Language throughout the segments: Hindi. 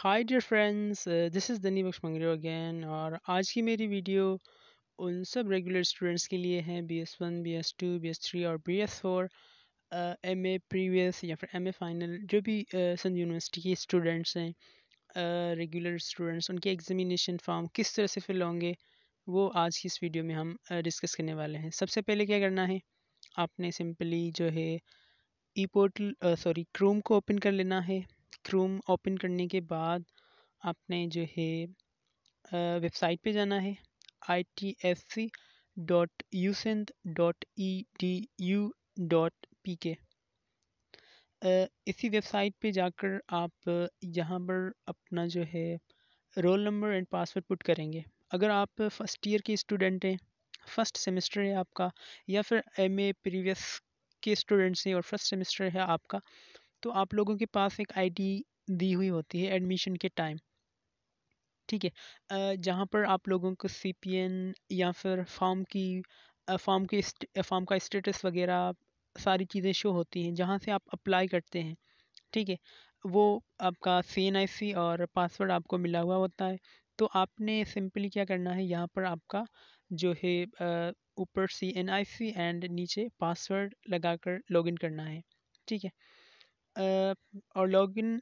hi dear friends this is Dani Bakhsh Mangre again और आज की मेरी वीडियो उन सब रेगुलर स्टूडेंट्स के लिए हैं B S one B S two B S three और B S four M A previous या फिर एम ए फाइनल जो भी सिंध uh, यूनिवर्सिटी के स्टूडेंट्स हैं रेगुलर स्टूडेंट्स उनके एग्जामिनेशन फॉर्म किस तरह से फिल होंगे वो आज की इस वीडियो में हम डिस्कस uh, करने वाले हैं सबसे पहले क्या करना है आपने सिंपली जो है ई पोर्टल सॉरी क्रोम को ओपन कर लेना है क्रोम ओपन करने के बाद आपने जो है वेबसाइट पे जाना है I T S C dot U dot E D U dot P K इसी वेबसाइट पे जाकर आप यहाँ पर अपना जो है roll number and password put करेंगे अगर आप फर्स्ट ईयर के स्टूडेंट हैं फर्स्ट सेमेस्टर है आपका या फिर एम ए प्रीवियस के स्टूडेंट्स हैं और फर्स्ट सेमेस्टर है आपका तो आप लोगों के पास एक आईडी दी हुई होती है एडमिशन के टाइम ठीक है जहाँ पर आप लोगों को सी या फिर फॉर्म की फॉर्म के फॉर्म का स्टेटस वगैरह सारी चीज़ें शो होती हैं जहाँ से आप अप्लाई करते हैं ठीक है वो आपका सी और पासवर्ड आपको मिला हुआ होता है तो आपने सिंपली क्या करना है यहाँ पर आपका जो है ऊपर C N I C and नीचे पासवर्ड लगाकर लॉगिन करना है ठीक है और लॉगिन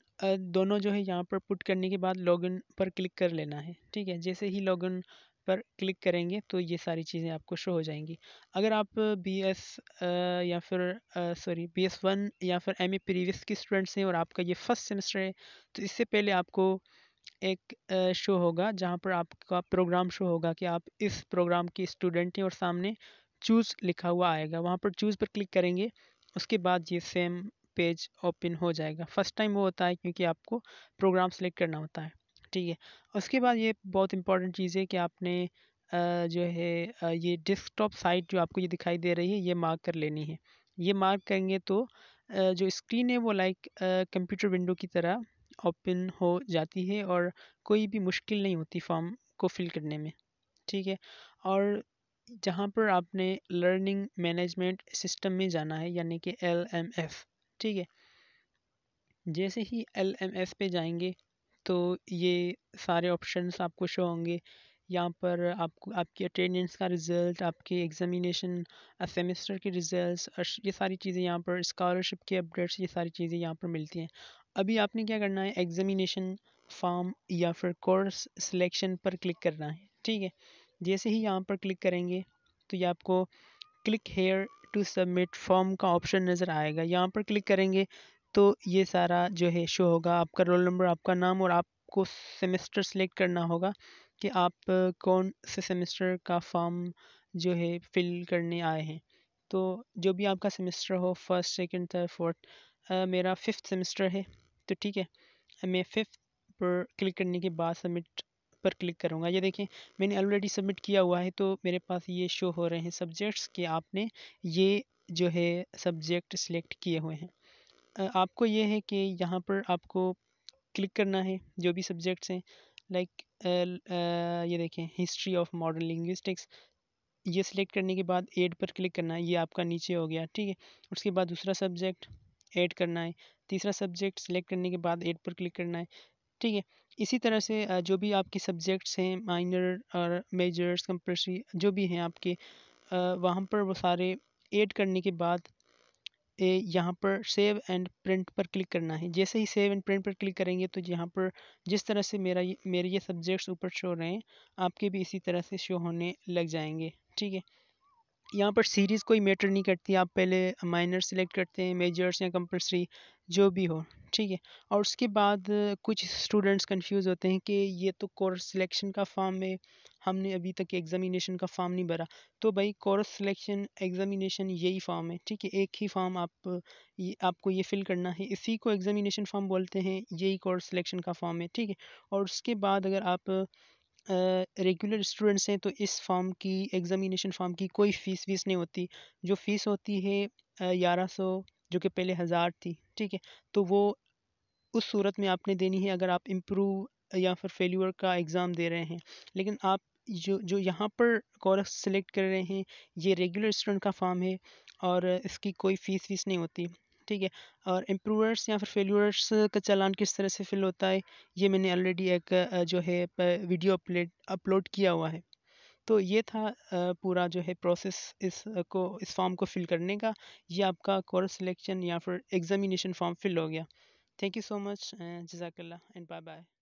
दोनों जो है यहाँ पर पुट करने के बाद लॉगिन पर क्लिक कर लेना है ठीक है जैसे ही लॉगिन पर क्लिक करेंगे तो ये सारी चीज़ें आपको शो हो जाएंगी अगर आप बी एस या फिर सॉरी बी एस वन या फिर एम ए प्रीवियस की स्टूडेंट्स हैं और आपका ये फर्स्ट सेमेस्टर है तो इससे पहले आपको एक शो होगा जहाँ पर आपका प्रोग्राम शो होगा कि आप इस प्रोग्राम के स्टूडेंट हैं और सामने चूज़ लिखा हुआ आएगा वहाँ पर चूज़ पर क्लिक करेंगे उसके बाद ये सेम पेज ओपन हो जाएगा फर्स्ट टाइम वो होता है क्योंकि आपको प्रोग्राम सेलेक्ट करना होता है ठीक है उसके बाद ये बहुत इंपॉर्टेंट चीज़ है कि आपने जो है ये डेस्कटॉप साइट जो आपको ये दिखाई दे रही है ये मार्क कर लेनी है ये मार्क करेंगे तो जो स्क्रीन है वो लाइक कंप्यूटर विंडो की तरह ओपन हो जाती है और कोई भी मुश्किल नहीं होती फॉर्म को फिल करने में ठीक है और जहाँ पर आपने लर्निंग मैनेजमेंट सिस्टम में जाना है यानी कि एल एम एफ ठीक है जैसे ही एल एम एस पे जाएंगे तो ये सारे ऑप्शंस आपको शो होंगे यहाँ पर आपको आपकी अटेंडेंस का रिज़ल्ट आपके एग्ज़ामिनेशन सेमेस्टर के रिज़ल्ट ये सारी चीज़ें यहाँ पर स्कॉलरशिप के अपडेट्स ये सारी चीज़ें यहाँ पर मिलती हैं अभी आपने क्या करना है एग्ज़ामिनेशन फॉर्म या फिर कोर्स सिलेक्शन पर क्लिक करना है ठीक है जैसे ही यहाँ पर क्लिक करेंगे तो ये आपको click here to submit form का ऑप्शन नज़र आएगा यहाँ पर क्लिक करेंगे तो ये सारा जो है शो होगा आपका रोल नंबर आपका नाम और आपको सेमेस्टर सेलेक्ट करना होगा कि आप कौन से सेमेस्टर का फॉर्म जो है फिल करने आए हैं तो जो भी आपका सेमेस्टर हो फर्स्ट सेकंड थर्ड फोर्थ मेरा फिफ्थ सेमेस्टर है तो ठीक है मैं फिफ्थ पर क्लिक करने के बाद सबमिट पर क्लिक करूँगा ये देखें मैंने ऑलरेडी सबमिट किया हुआ है तो मेरे पास ये शो हो रहे हैं सब्जेक्ट्स कि आपने ये जो है सब्जेक्ट सिलेक्ट किए हुए हैं आपको ये है कि यहाँ पर आपको क्लिक करना है जो भी सब्जेक्ट्स हैं लाइक ये देखें हिस्ट्री ऑफ मॉडर्न लिंग्विस्टिक्स ये सिलेक्ट करने के बाद एड पर क्लिक करना है ये आपका नीचे हो गया ठीक है उसके बाद दूसरा सब्जेक्ट ऐड करना है तीसरा सब्जेक्ट सेलेक्ट करने के बाद एड पर क्लिक करना है ठीक है इसी तरह से जो भी आपके सब्जेक्ट्स हैं माइनर और मेजर्स कंपल्सरी जो भी हैं आपके वहाँ पर वो सारे ऐड करने के बाद यहाँ पर सेव एंड प्रिंट पर क्लिक करना है जैसे ही सेव एंड प्रिंट पर क्लिक करेंगे तो यहाँ पर जिस तरह से मेरा मेरे ये सब्जेक्ट्स ऊपर शो रहे हैं आपके भी इसी तरह से शो होने लग जाएंगे ठीक है यहाँ पर सीरीज़ कोई मैटर नहीं करती आप पहले माइनर सेलेक्ट करते हैं मेजर्स या कंपल्सरी जो भी हो ठीक है और उसके बाद कुछ स्टूडेंट्स कंफ्यूज होते हैं कि ये तो कोर्स सिलेक्शन का फॉर्म है हमने अभी तक एग्ज़ामिनेशन का फॉर्म नहीं भरा तो भाई कोर्स सिलेक्शन एग्ज़ामिनेशन यही फॉर्म है ठीक है एक ही फॉर्म आप ये आपको ये फिल करना है इसी को एग्ज़ामिनेशन फॉर्म बोलते हैं यही कोर्स सिलेक्शन का फॉर्म है ठीक है और उसके बाद अगर आप रेगुलर स्टूडेंट्स हैं तो इस फॉर्म की एग्ज़ामिनेशन फॉर्म की कोई फ़ीस वीस नहीं होती जो फ़ीस होती है ग्यारह सौ जो कि पहले हज़ार थी ठीक है तो वो उस सूरत में आपने देनी है अगर आप इम्प्रूव या फिर फेल्यूर का एग्ज़ाम दे रहे हैं लेकिन आप जो जो यहाँ पर कोर्स सेलेक्ट कर रहे हैं ये रेगुलर स्टूडेंट का फॉर्म है और इसकी कोई फ़ीस वीस नहीं होती ठीक है और इम्प्रूवर्स या फिर फेल्यूर्स का चालान किस तरह से फिल होता है ये मैंने ऑलरेडी एक जो है वीडियो अपलेट अपलोड किया हुआ है तो ये था पूरा जो है प्रोसेस इस को इस फॉर्म को फिल करने का ये आपका कोर्स सिलेक्शन या फिर एग्जामिनेशन फॉर्म फिल हो गया थैंक यू सो मच जजाकल्ला एंड बाय बाय